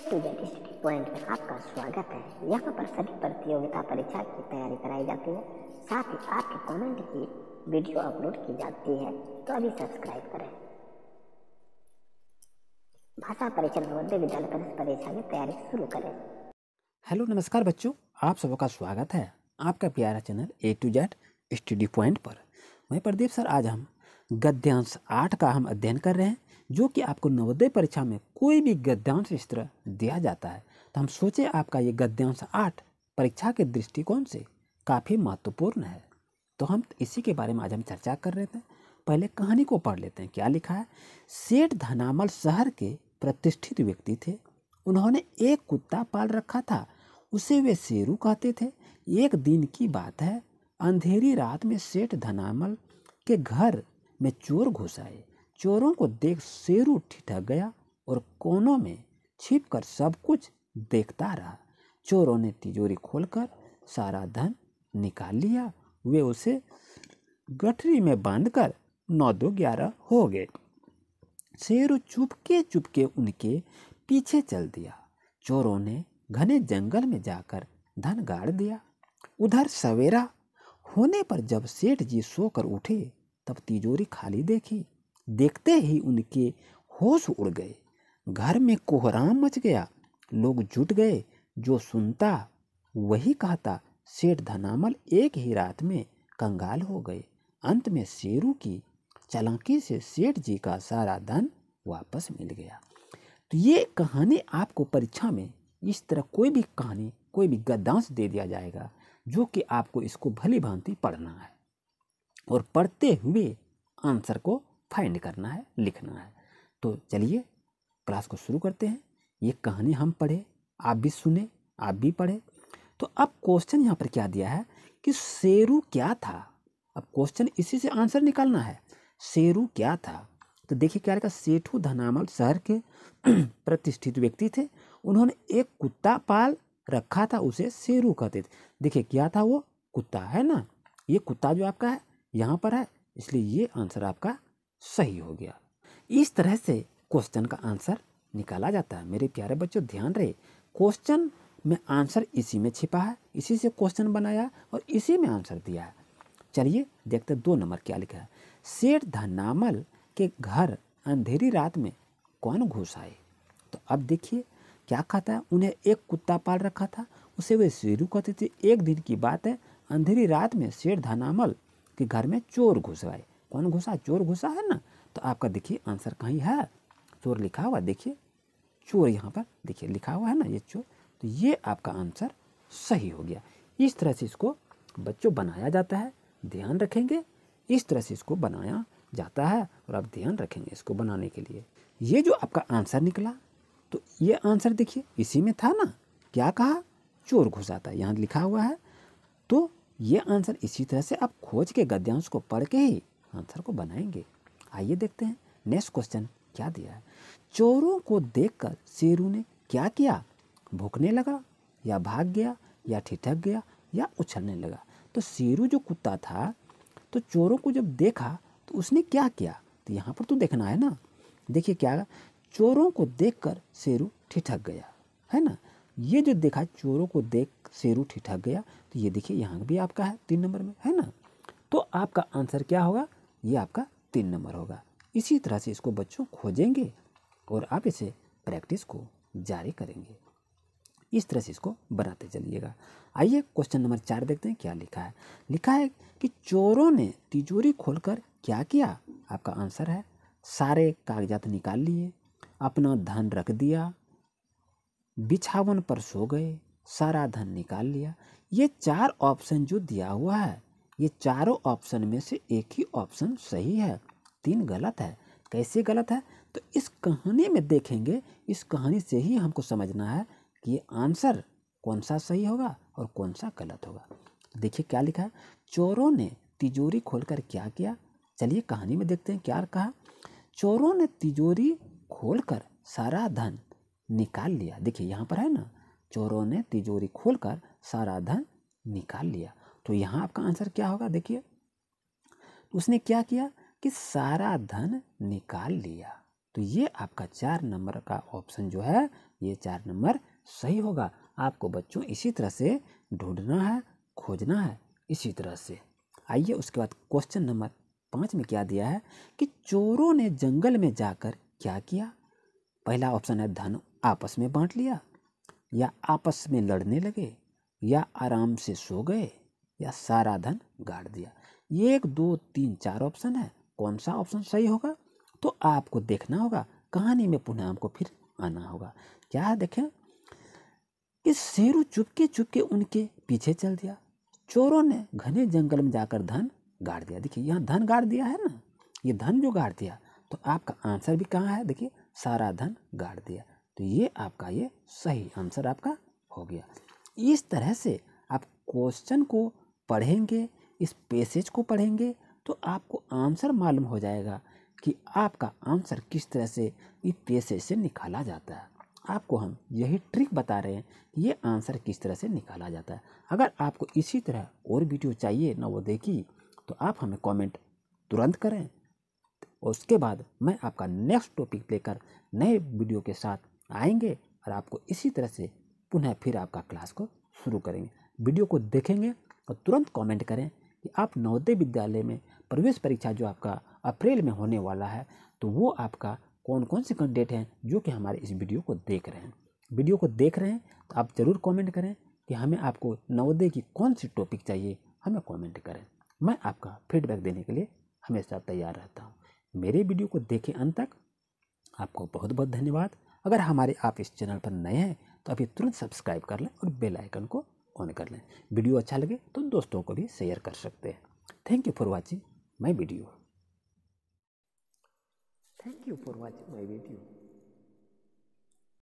student study point में आपका स्वागत है यहाँ पर सभी प्रतियोगिता परीक्षा की तैयारी कराई जाती है साथ ही आपके कमेंट की वीडियो अपलोड की जाती है तो अभी सब्सक्राइब करें भाषा परीक्षण मध्य विद्यालय प्रवेश परीक्षा की तैयारी शुरू करें हेलो नमस्कार बच्चों आप सबका स्वागत है आपका प्यारा channel A to Z study point पर मैं प्रदीप सर आज हम गद्यांश आठ का हम अध्ययन कर रहे हैं जो कि आपको नवोदय परीक्षा में कोई भी गद्यांश इस तरह दिया जाता है तो हम सोचें आपका ये गद्यांश आठ परीक्षा के दृष्टिकोण से काफ़ी महत्वपूर्ण है तो हम इसी के बारे में आज हम चर्चा कर रहे थे पहले कहानी को पढ़ लेते हैं क्या लिखा है सेठ धनामल शहर के प्रतिष्ठित व्यक्ति थे उन्होंने एक कुत्ता पाल रखा था उसे वे शेरू कहते थे एक दिन की बात है अंधेरी रात में सेठ धनामल के घर में चोर घुस आए चोरों को देख शेरू ठिठक गया और कोनों में छिपकर सब कुछ देखता रहा चोरों ने तिजोरी खोलकर सारा धन निकाल लिया वे उसे गठरी में बांधकर नौ दो ग्यारह हो गए शेरू चुपके चुपके उनके पीछे चल दिया चोरों ने घने जंगल में जाकर धन गाड़ दिया उधर सवेरा होने पर जब सेठ जी सोकर उठे तब तिजोरी खाली देखी देखते ही उनके होश उड़ गए घर में कोहराम मच गया लोग जुट गए जो सुनता वही कहता सेठ धनामल एक ही रात में कंगाल हो गए अंत में शेरू की चलाकी से सेठ जी का सारा धन वापस मिल गया तो ये कहानी आपको परीक्षा में इस तरह कोई भी कहानी कोई भी गद्दांश दे दिया जाएगा जो कि आपको इसको भली भांति पढ़ना है और पढ़ते हुए आंसर को फाइंड करना है लिखना है तो चलिए क्लास को शुरू करते हैं ये कहानी हम पढ़े आप भी सुने आप भी पढ़े तो अब क्वेश्चन यहाँ पर क्या दिया है कि शेरू क्या था अब क्वेश्चन इसी से आंसर निकालना है शेरू क्या था तो देखिए क्या रहेगा सेठू धनामल शहर के प्रतिष्ठित व्यक्ति थे उन्होंने एक कुत्ता पाल रखा था उसे शेरू कहते थे देखिए क्या था वो कुत्ता है ना ये कुत्ता जो आपका है यहाँ पर है इसलिए ये आंसर आपका सही हो गया इस तरह से क्वेश्चन का आंसर निकाला जाता है मेरे प्यारे बच्चों ध्यान रहे क्वेश्चन में आंसर इसी में छिपा है इसी से क्वेश्चन बनाया और इसी में आंसर दिया है चलिए देखते दो नंबर क्या लिखा है सेठ धनामल के घर अंधेरी रात में कौन घुस आए तो अब देखिए क्या कहता है उन्हें एक कुत्ता पाल रखा था उसे वे शेरू कहते थे एक दिन की बात है अंधेरी रात में शेर धनामल के घर में चोर घुस आए कौन घुसा चोर घुसा है ना तो आपका देखिए आंसर कहीं है चोर लिखा हुआ देखिए चोर यहाँ पर देखिए लिखा हुआ है ना ये चोर तो ये आपका आंसर सही हो गया इस तरह से इसको बच्चों बनाया जाता है ध्यान रखेंगे इस तरह से इसको बनाया जाता है और आप ध्यान रखेंगे इसको बनाने के लिए ये जो आपका आंसर निकला तो ये आंसर देखिए इसी में था ना क्या कहा चोर घुसा था यहाँ लिखा हुआ है तो ये आंसर इसी तरह से आप खोज के गद्यांश को पढ़ के ही आंसर को बनाएंगे आइए देखते हैं नेक्स्ट क्वेश्चन क्या दिया है चोरों को देखकर शेरू ने क्या किया भूखने लगा या भाग गया या ठिठक गया या उछलने लगा तो शेरू जो कुत्ता था तो चोरों को जब देखा तो उसने क्या किया तो यहाँ पर तो देखना है ना देखिए क्या चोरों को देखकर शेरू ठिठक गया है ना ये जो देखा चोरों को देख शेरू ठिठक गया तो ये देखिए यहाँ भी आपका है तीन नंबर में है ना तो आपका आंसर क्या होगा ये आपका तीन नंबर होगा इसी तरह से इसको बच्चों खोजेंगे और आप इसे प्रैक्टिस को जारी करेंगे इस तरह से इसको बनाते चलिएगा आइए क्वेश्चन नंबर चार देखते हैं क्या लिखा है लिखा है कि चोरों ने तिजोरी खोलकर क्या किया आपका आंसर है सारे कागजात निकाल लिए अपना धन रख दिया बिछावन पर सो गए सारा धन निकाल लिया ये चार ऑप्शन जो दिया हुआ है ये चारों ऑप्शन में से एक ही ऑप्शन सही है तीन गलत है कैसे गलत है तो इस कहानी में देखेंगे इस कहानी से ही हमको समझना है कि ये आंसर कौन सा सही होगा और कौन सा गलत होगा देखिए क्या लिखा है चोरों ने तिजोरी खोलकर क्या किया चलिए कहानी में देखते हैं क्या कहा चोरों ने तिजोरी खोलकर सारा धन निकाल लिया देखिए यहाँ पर है ना चोरों ने तिजोरी खोलकर सारा धन निकाल लिया तो यहाँ आपका आंसर क्या होगा देखिए तो उसने क्या किया कि सारा धन निकाल लिया तो ये आपका चार नंबर का ऑप्शन जो है ये चार नंबर सही होगा आपको बच्चों इसी तरह से ढूंढना है खोजना है इसी तरह से आइए उसके बाद क्वेश्चन नंबर पाँच में क्या दिया है कि चोरों ने जंगल में जाकर क्या किया पहला ऑप्शन है धन आपस में बांट लिया या आपस में लड़ने लगे या आराम से सो गए या सारा धन गाड़ दिया ये एक दो तीन चार ऑप्शन है कौन सा ऑप्शन सही होगा तो आपको देखना होगा कहानी में पुनः आपको फिर आना होगा क्या है देखें इस शेरू चुपके चुपके उनके पीछे चल दिया चोरों ने घने जंगल में जाकर धन गाड़ दिया देखिए यहाँ धन गाड़ दिया है ना ये धन जो गाड़ दिया तो आपका आंसर भी कहाँ है देखिए सारा धन गाड़ दिया तो ये आपका ये सही आंसर आपका हो गया इस तरह से आप क्वेश्चन को पढ़ेंगे इस पैसेज को पढ़ेंगे तो आपको आंसर मालूम हो जाएगा कि आपका आंसर किस तरह से इस पैसेज से निकाला जाता है आपको हम यही ट्रिक बता रहे हैं कि ये आंसर किस तरह से निकाला जाता है अगर आपको इसी तरह और वीडियो चाहिए ना वो देखी तो आप हमें कमेंट तुरंत करें और उसके बाद मैं आपका नेक्स्ट टॉपिक लेकर नए वीडियो के साथ आएंगे और आपको इसी तरह से पुनः फिर आपका क्लास को शुरू करेंगे वीडियो को देखेंगे तो तुरंत कमेंट करें कि आप नवोदय विद्यालय में प्रवेश परीक्षा जो आपका अप्रैल में होने वाला है तो वो आपका कौन कौन से कैंडिडेट हैं जो कि हमारे इस वीडियो को देख रहे हैं वीडियो को देख रहे हैं तो आप ज़रूर कमेंट करें कि हमें आपको नवोदय की कौन सी टॉपिक चाहिए हमें कॉमेंट करें मैं आपका फीडबैक देने के लिए हमेशा तैयार रहता हूँ मेरे वीडियो को देखें अंत तक आपको बहुत बहुत धन्यवाद अगर हमारे आप इस चैनल पर नए हैं तो अभी तुरंत सब्सक्राइब कर लें और बेल आइकन को ऑन कर लें वीडियो अच्छा लगे तो दोस्तों को भी शेयर कर सकते हैं thank you for watching my video thank you for watching my video